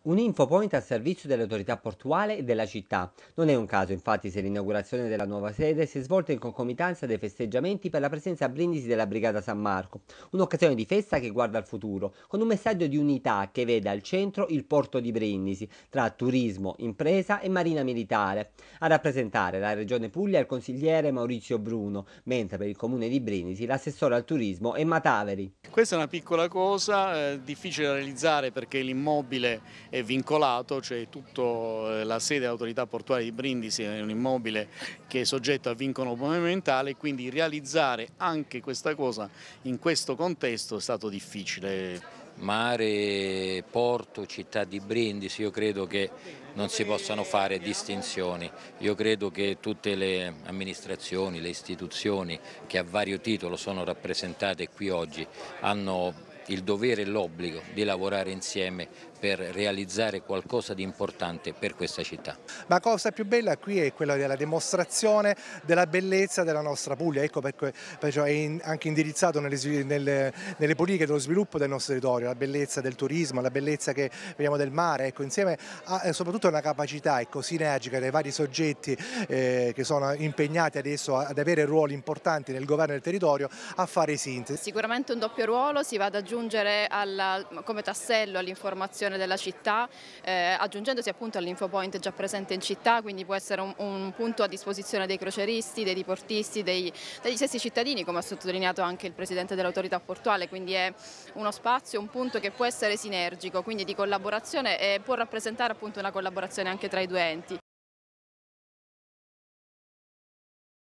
Un infopoint al servizio delle autorità portuali e della città. Non è un caso infatti se l'inaugurazione della nuova sede si è svolta in concomitanza dei festeggiamenti per la presenza a Brindisi della Brigata San Marco, un'occasione di festa che guarda al futuro, con un messaggio di unità che vede al centro il porto di Brindisi, tra turismo, impresa e marina militare. A rappresentare la Regione Puglia il consigliere Maurizio Bruno, mentre per il comune di Brindisi l'assessore al turismo è Mataveri. Questa è una piccola cosa, eh, difficile da realizzare perché l'immobile è vincolato, cioè tutta eh, la sede dell'autorità portuale di Brindisi è un immobile che è soggetto a vincolo monumentale, quindi realizzare anche questa cosa in questo contesto è stato difficile mare, porto, città di Brindisi, io credo che non si possano fare distinzioni, io credo che tutte le amministrazioni, le istituzioni che a vario titolo sono rappresentate qui oggi hanno il dovere e l'obbligo di lavorare insieme per realizzare qualcosa di importante per questa città. Ma la cosa più bella qui è quella della dimostrazione della bellezza della nostra Puglia, ecco perché perciò è in, anche indirizzato nelle, nelle, nelle, politiche dello sviluppo del nostro territorio, la bellezza del turismo, la bellezza che vediamo del mare, ecco, insieme a eh, soprattutto una capacità ecco, sinergica dei vari soggetti eh, che sono impegnati adesso ad avere ruoli importanti nel governo del territorio a fare sintesi. Sicuramente un doppio ruolo, si va ad aggiungere aggiungere alla, come tassello all'informazione della città, eh, aggiungendosi appunto all'infopoint già presente in città, quindi può essere un, un punto a disposizione dei croceristi, dei diportisti, dei, degli stessi cittadini, come ha sottolineato anche il Presidente dell'autorità portuale, quindi è uno spazio, un punto che può essere sinergico, quindi di collaborazione e può rappresentare appunto una collaborazione anche tra i due enti.